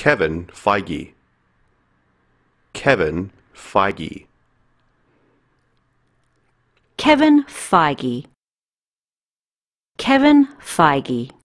Kevin Feige. Kevin Feige. Kevin Feige. Kevin Feige.